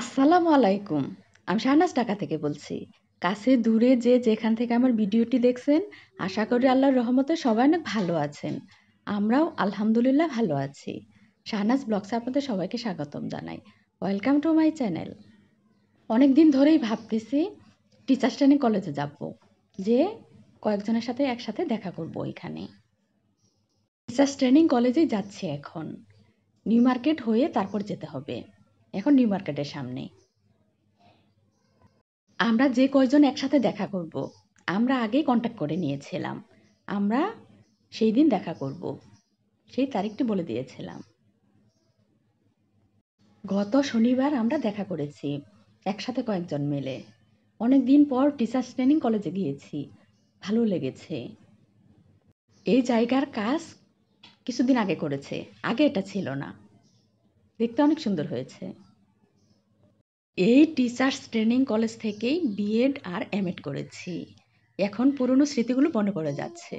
আসসালামু আলাইকুম আমি শাহনাজ ঢাকা থেকে বলছি কাছে দূরে যে যেখান থেকে আমার ভিডিওটি দেখছেন আশা করি আল্লাহর রহমতে সবাই অনেক ভালো আছেন আমরাও আলহামদুলিল্লাহ ভালো আছি শাহনাজ ব্লগসে আপনাদের সবাইকে স্বাগতম জানাই ওয়েলকাম টু মাই চ্যানেল অনেক দিন ধরেই ভাবতেছি টিচার্স ট্রেনিং কলেজে যাব যে কয়েকজনের সাথে একসাথে দেখা করব ওইখানে টিচার্স ট্রেনিং কলেজেই যাচ্ছি এখন নিউ মার্কেট হয়ে তারপর যেতে হবে এখন নিউ মার্কেটের সামনে আমরা যে কয়জন একসাথে দেখা করব আমরা আগেই কন্ট্যাক্ট করে নিয়েছিলাম আমরা সেই দিন দেখা করব সেই তারিখটি বলে দিয়েছিলাম গত শনিবার আমরা দেখা করেছি একসাথে কয়েকজন মিলে অনেক দিন পর টিচার্স ট্রেনিং কলেজে গিয়েছি ভালো লেগেছে এই জায়গার কাজ কিছুদিন আগে করেছে আগে এটা ছিল না দেখতে অনেক সুন্দর হয়েছে এই টিচার্স ট্রেনিং কলেজ থেকেই বিএড আর এমএড করেছি এখন পুরনো স্মৃতিগুলো মনে পড়ে যাচ্ছে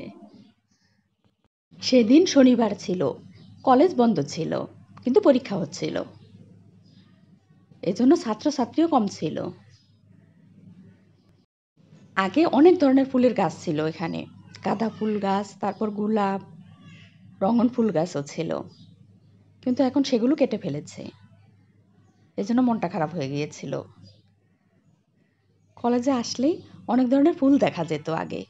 সেদিন শনিবার ছিল কলেজ বন্ধ ছিল কিন্তু পরীক্ষা হচ্ছিল এজন্য ছাত্রছাত্রীও কম ছিল আগে অনেক ধরনের ফুলের গাছ ছিল এখানে গাঁদা ফুল গাছ তারপর গোলাপ রঙন ফুল গাছও ছিল কিন্তু এখন সেগুলো কেটে ফেলেছে এজন্য মনটা খারাপ হয়ে গিয়েছিল কলেজে আসলেই অনেক ধরনের ফুল দেখা যেত আগে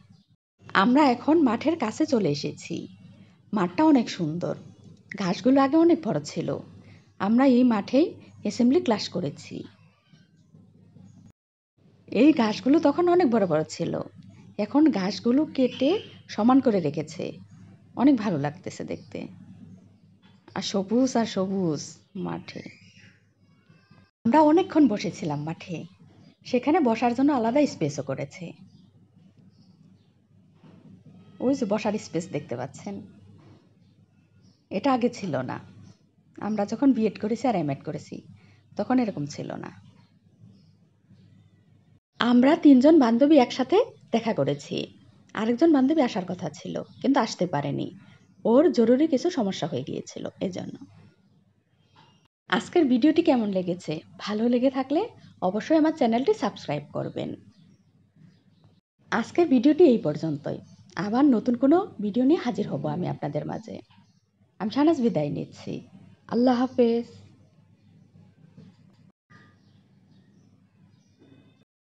আমরা এখন মাঠের কাছে চলে এসেছি মাঠটা অনেক সুন্দর ঘাসগুলো আগে অনেক বড় ছিল আমরা এই মাঠেই অ্যাসেম্বলি ক্লাস করেছি এই ঘাসগুলো তখন অনেক বড় বড় ছিল এখন ঘাসগুলো কেটে সমান করে রেখেছে অনেক ভালো লাগতেছে দেখতে আর সবুজ আর সবুজ মাঠে আমরা অনেকক্ষণ বসেছিলাম মাঠে সেখানে বসার জন্য আলাদা স্পেসও করেছে ওই যে বসার স্পেস দেখতে পাচ্ছেন এটা আগে ছিল না আমরা যখন বিএড করেছি আর এমএড করেছি তখন এরকম ছিল না আমরা তিনজন বান্ধবী একসাথে দেখা করেছি আরেকজন বান্ধবী আসার কথা ছিল কিন্তু আসতে পারেনি ওর জরুরি কিছু সমস্যা হয়ে গিয়েছিল এজন্য আজকের ভিডিওটি কেমন লেগেছে ভালো লেগে থাকলে অবশ্যই আমার চ্যানেলটি সাবস্ক্রাইব করবেন আজকের ভিডিওটি এই পর্যন্তই আবার নতুন কোনো ভিডিও নিয়ে হাজির হব আমি আপনাদের মাঝে আমি সানাস বিদায় নিচ্ছি আল্লাহ হাফেজ